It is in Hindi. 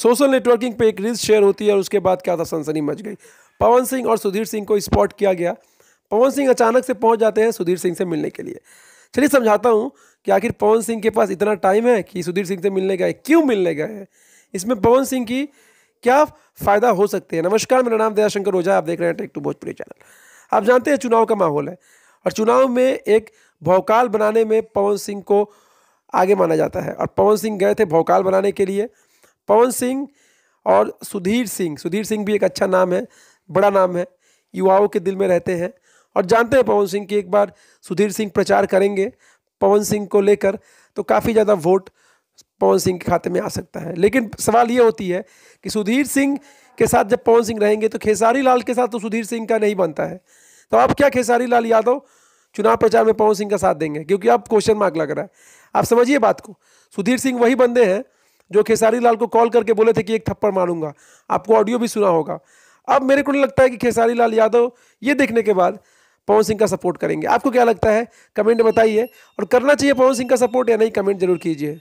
सोशल नेटवर्किंग पे एक रील्स शेयर होती है और उसके बाद क्या था सनसनी मच गई पवन सिंह और सुधीर सिंह को स्पॉट किया गया पवन सिंह अचानक से पहुंच जाते हैं सुधीर सिंह से मिलने के लिए चलिए समझाता हूँ कि आखिर पवन सिंह के पास इतना टाइम है कि सुधीर सिंह से मिलने गए क्यों मिलने गए हैं इसमें पवन सिंह की क्या फ़ायदा हो सकते हैं नमस्कार मेरा नाम दयाशंकर ओझा आप देख रहे हैं टेक टू भोजपुरी चैनल आप जानते हैं चुनाव का माहौल है और चुनाव में एक भौकाल बनाने में पवन सिंह को आगे माना जाता है और पवन सिंह गए थे भौकाल बनाने के लिए पवन सिंह और सुधीर सिंह सुधीर सिंह भी एक अच्छा नाम है बड़ा नाम है युवाओं के दिल में रहते हैं और जानते हैं पवन सिंह की एक बार सुधीर सिंह प्रचार करेंगे पवन सिंह को लेकर तो काफ़ी ज़्यादा वोट पवन सिंह के खाते में आ सकता है लेकिन सवाल ये होती है कि सुधीर सिंह के साथ जब पवन सिंह रहेंगे तो खेसारी लाल के साथ तो सुधीर सिंह का नहीं बनता है तो आप क्या खेसारी लाल यादव चुनाव प्रचार में पवन सिंह का साथ देंगे क्योंकि अब क्वेश्चन मार्क लग रहा है आप समझिए बात को सुधीर सिंह वही बंदे हैं जो खेसारी लाल को कॉल करके बोले थे कि एक थप्पड़ मारूंगा आपको ऑडियो भी सुना होगा अब मेरे को नहीं लगता है कि खेसारी लाल यादव ये देखने के बाद पवन सिंह का सपोर्ट करेंगे आपको क्या लगता है कमेंट बताइए और करना चाहिए पवन सिंह का सपोर्ट या नहीं कमेंट जरूर कीजिए